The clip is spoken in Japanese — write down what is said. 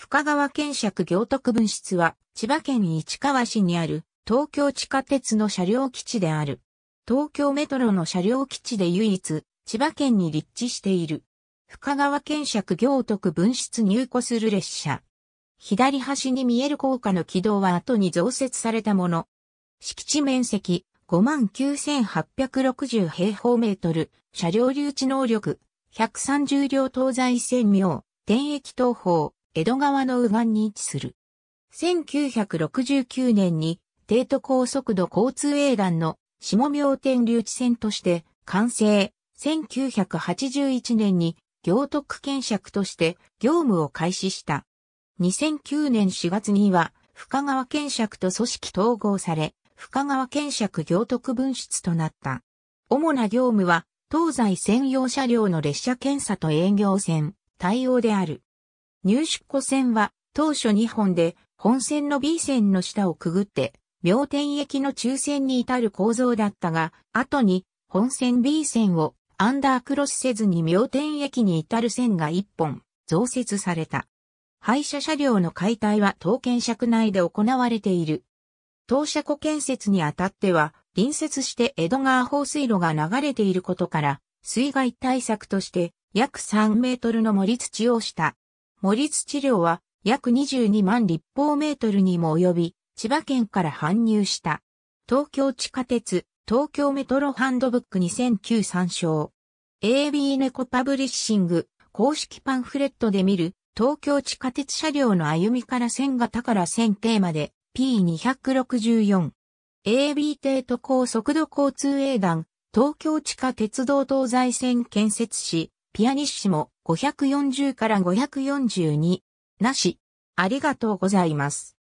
深川県尺行徳分室は、千葉県市川市にある、東京地下鉄の車両基地である。東京メトロの車両基地で唯一、千葉県に立地している。深川県尺行徳分室入庫する列車。左端に見える高架の軌道は後に増設されたもの。敷地面積59,860平方メートル、車両留置能力130両東西線妙、電駅東方。江戸川の右岸に位置する。1969年に、帝都高速度交通営団の下明天留置線として完成。1981年に行徳検釈として業務を開始した。2009年4月には深川検釈と組織統合され、深川検釈行徳分室となった。主な業務は東西専用車両の列車検査と営業線対応である。入出庫線は当初2本で本線の B 線の下をくぐって、妙天駅の中線に至る構造だったが、後に本線 B 線をアンダークロスせずに妙天駅に至る線が1本増設された。廃車車両の解体は当建尺内で行われている。当車庫建設にあたっては、隣接して江戸川放水路が流れていることから、水害対策として約3メートルの盛り土をした。森土量は約22万立方メートルにも及び、千葉県から搬入した。東京地下鉄、東京メトロハンドブック2009参照。AB 猫パブリッシング、公式パンフレットで見る、東京地下鉄車両の歩みから線型からテーまで、P264。AB 帝都高速度交通営団、東京地下鉄道東西線建設し、ピアニッシモ、540から542。なし。ありがとうございます。